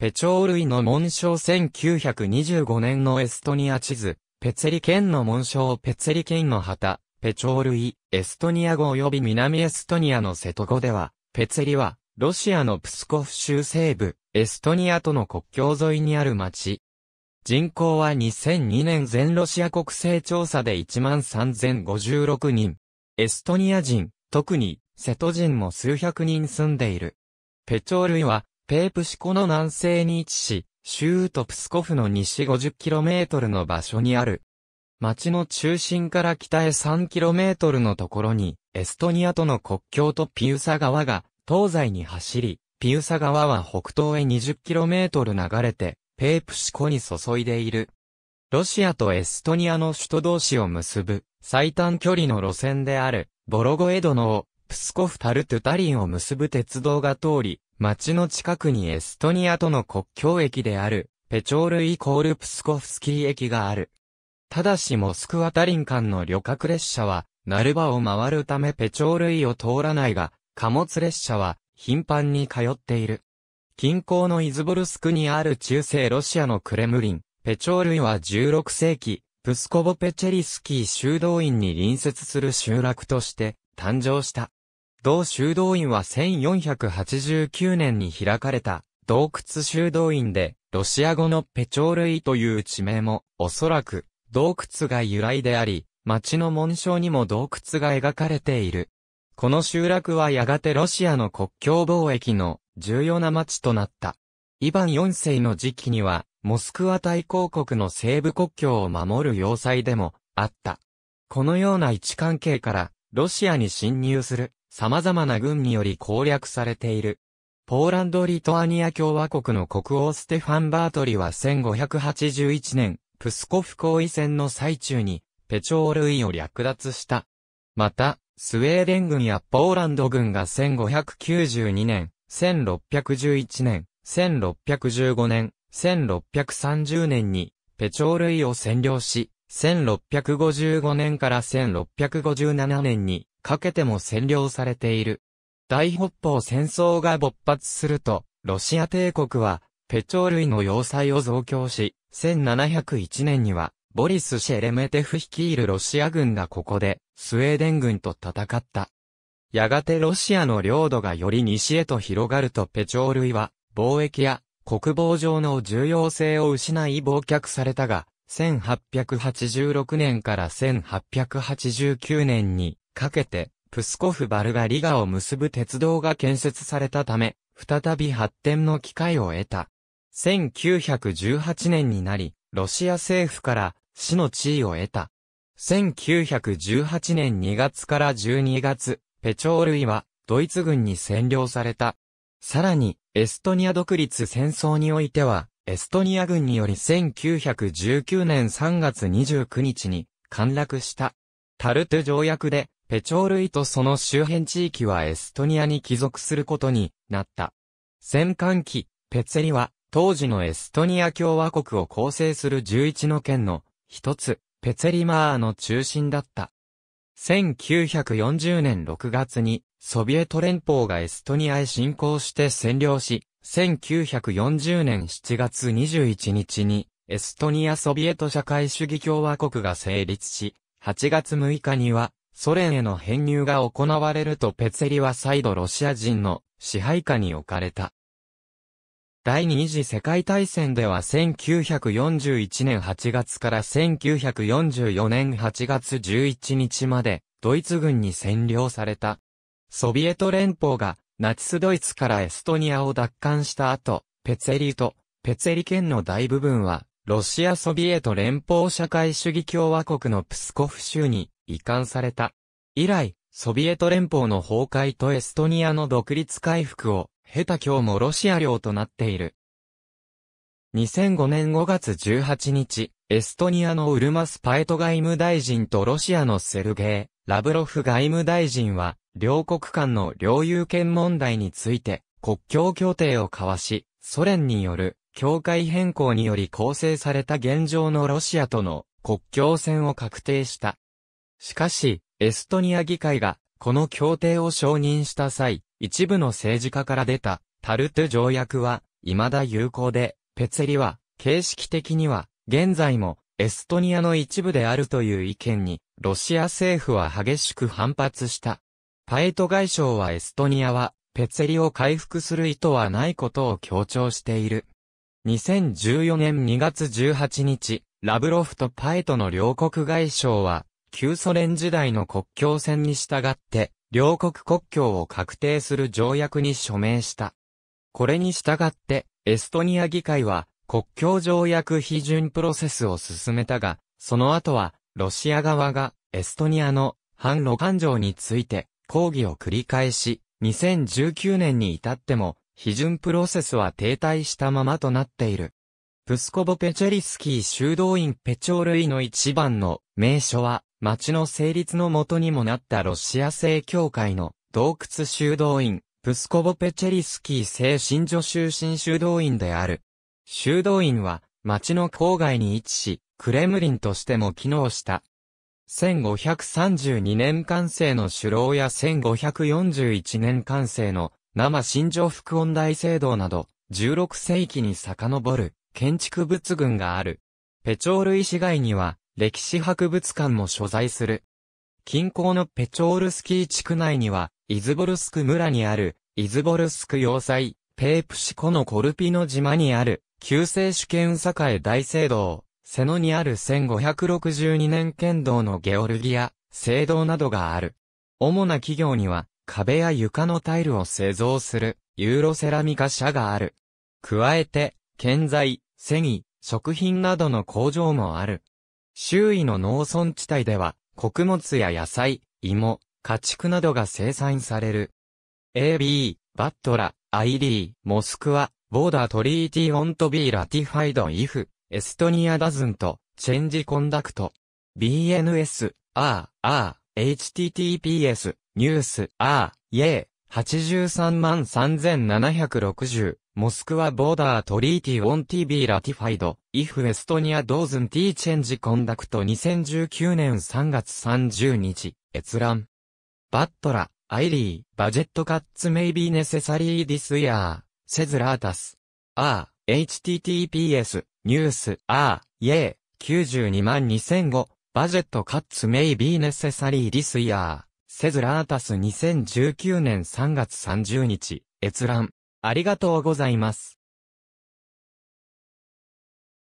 ペチョールイの紋章1925年のエストニア地図、ペツェリ県の紋章ペツェリ県の旗、ペチョールイ、エストニア語及び南エストニアの瀬戸語では、ペツェリは、ロシアのプスコフ州西部、エストニアとの国境沿いにある町。人口は2002年全ロシア国勢調査で13,056人。エストニア人、特に、瀬戸人も数百人住んでいる。ペチョールイは、ペープシコの南西に位置し、州都プスコフの西 50km の場所にある。町の中心から北へ 3km のところに、エストニアとの国境とピウサ川が東西に走り、ピウサ川は北東へ 20km 流れて、ペープシコに注いでいる。ロシアとエストニアの首都同士を結ぶ最短距離の路線である、ボロゴエドノを、プスコフ・タルトゥタリンを結ぶ鉄道が通り、町の近くにエストニアとの国境駅である、ペチョールイコールプスコフスキー駅がある。ただしモスクワタリン間の旅客列車は、ナルバを回るためペチョールイを通らないが、貨物列車は、頻繁に通っている。近郊のイズボルスクにある中世ロシアのクレムリン、ペチョールイは16世紀、プスコボペチェリスキー修道院に隣接する集落として誕生した。同修道院は1489年に開かれた洞窟修道院で、ロシア語のペチョールイという地名も、おそらく洞窟が由来であり、町の紋章にも洞窟が描かれている。この集落はやがてロシアの国境貿易の重要な町となった。イヴァン4世の時期には、モスクワ大公国の西部国境を守る要塞でもあった。このような位置関係から、ロシアに侵入する様々な軍により攻略されている。ポーランド・リトアニア共和国の国王ステファン・バートリは1581年、プスコフ行為戦の最中に、ペチョールイを略奪した。また、スウェーデン軍やポーランド軍が1592年、1611年、1615年、1630年に、ペチョールイを占領し、1655年から1657年に、かけても占領されている。大北方戦争が勃発すると、ロシア帝国は、ペチョー類の要塞を増強し、1701年には、ボリス・シェレメテフ率いるロシア軍がここで、スウェーデン軍と戦った。やがてロシアの領土がより西へと広がるとペチョー類は、貿易や国防上の重要性を失い忘却されたが、1886年から1889年にかけて、プスコフバルガリガを結ぶ鉄道が建設されたため、再び発展の機会を得た。1918年になり、ロシア政府から市の地位を得た。1918年2月から12月、ペチョールイはドイツ軍に占領された。さらに、エストニア独立戦争においては、エストニア軍により1919年3月29日に陥落した。タルト条約でペチョールイとその周辺地域はエストニアに帰属することになった。戦艦機、ペツェリは、当時のエストニア共和国を構成する11の県の一つ、ペツェリマーの中心だった。1940年6月に、ソビエト連邦がエストニアへ侵攻して占領し、1940年7月21日に、エストニアソビエト社会主義共和国が成立し、8月6日には、ソ連への編入が行われるとペツェリは再度ロシア人の支配下に置かれた。第二次世界大戦では1941年8月から1944年8月11日までドイツ軍に占領された。ソビエト連邦がナチスドイツからエストニアを奪還した後、ペツェリとペツェリ県の大部分はロシアソビエト連邦社会主義共和国のプスコフ州に移管された。以来、ソビエト連邦の崩壊とエストニアの独立回復を、経た今日もロシア領となっている。2005年5月18日、エストニアのウルマスパエト外務大臣とロシアのセルゲイ・ラブロフ外務大臣は、両国間の領有権問題について、国境協定を交わし、ソ連による境界変更により構成された現状のロシアとの国境線を確定した。しかし、エストニア議会が、この協定を承認した際、一部の政治家から出た、タルト条約は、未だ有効で、ペツェリは、形式的には、現在も、エストニアの一部であるという意見に、ロシア政府は激しく反発した。パエト外相はエストニアは、ペツェリを回復する意図はないことを強調している。2014年2月18日、ラブロフとパエトの両国外相は、旧ソ連時代の国境線に従って、両国国境を確定する条約に署名した。これに従って、エストニア議会は、国境条約批准プロセスを進めたが、その後は、ロシア側が、エストニアの反ロ感情について、抗議を繰り返し、2019年に至っても、批准プロセスは停滞したままとなっている。プスコボペチェリスキー修道院ペチョールイの一番の名所は、町の成立のもとにもなったロシア正教会の洞窟修道院、プスコボペチェリスキー聖神女修神修道院である。修道院は町の郊外に位置し、クレムリンとしても機能した。1532年完成の首老や1541年完成の生新城副音大聖堂など、16世紀に遡る建築物群がある。ペチョール市街には、歴史博物館も所在する。近郊のペチョールスキー地区内には、イズボルスク村にある、イズボルスク要塞、ペープシコのコルピの島にある、旧制主権栄大聖堂、セノにある1562年剣道のゲオルギア、聖堂などがある。主な企業には、壁や床のタイルを製造する、ユーロセラミカ社がある。加えて、建材、繊維、食品などの工場もある。周囲の農村地帯では、穀物や野菜、芋、家畜などが生産される。AB、バットラ、ID、モスクワ、ボーダートリーティオントビーラティファイドイフ、エストニアダズンと、チェンジコンダクト。BNS、R、R、https, ニュース、R、Y、833760。モスクワボーダートリーティオンティビーラティファイド、イフエストニアドーズンティーチェンジコンダクト2019年3月30日、閲覧。バットラ、アイリー、バジェットカッツメイビーネセサリーディスイヤー、セズラータス。あー、https、ニュース、あー、イェー、92万2005、バジェットカッツメイビーネセサリーディスイヤー、セズラータス2019年3月30日、閲覧。ありがとうございます。